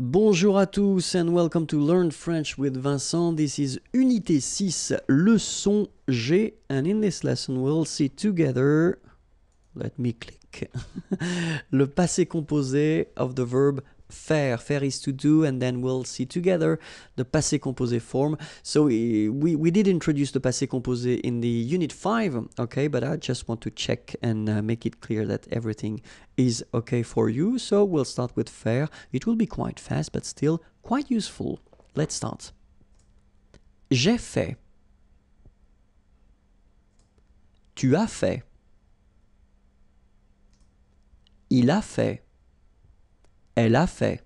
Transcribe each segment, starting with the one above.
Bonjour à tous and welcome to Learn French with Vincent. This is Unité 6, leçon G. And in this lesson, we'll see together, let me click, le passé composé of the verb faire. Faire is to do, and then we'll see together the passé composé form. So eh, we, we did introduce the passé composé in the unit 5, okay, but I just want to check and uh, make it clear that everything is okay for you. So we'll start with faire. It will be quite fast, but still quite useful. Let's start. J'ai fait. Tu as fait. Il a fait. Elle a fait.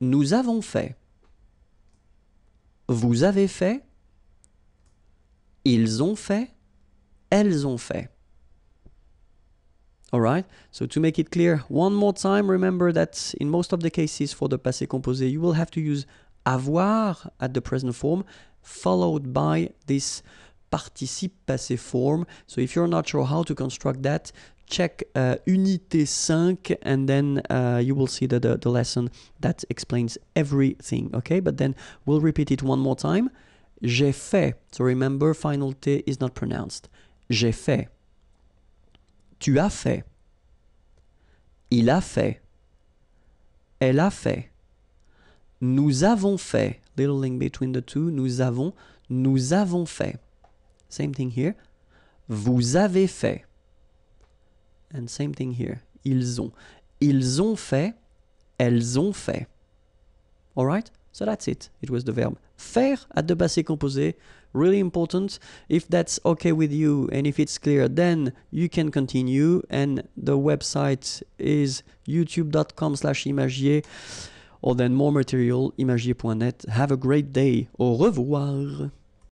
Nous avons fait. Vous avez fait. Ils ont fait. Elles ont fait. Alright, so to make it clear, one more time, remember that in most of the cases for the passé composé, you will have to use avoir at the present form, followed by this participe passé form. So if you're not sure how to construct that, check uh, Unité 5 and then uh, you will see the, the, the lesson that explains everything, okay? But then we'll repeat it one more time. J'ai fait. So remember, final T is not pronounced. J'ai fait. Tu as fait. Il a fait. Elle a fait. Nous avons fait. Little link between the two. Nous avons. Nous avons fait. Same thing here. Vous avez fait. And same thing here. Ils ont. Ils ont fait. Elles ont fait. All right. So that's it. It was the verb faire at the passé composé. Really important. If that's okay with you and if it's clear, then you can continue. And the website is youtube.com slash imagier or then more material imagier.net. Have a great day. Au revoir.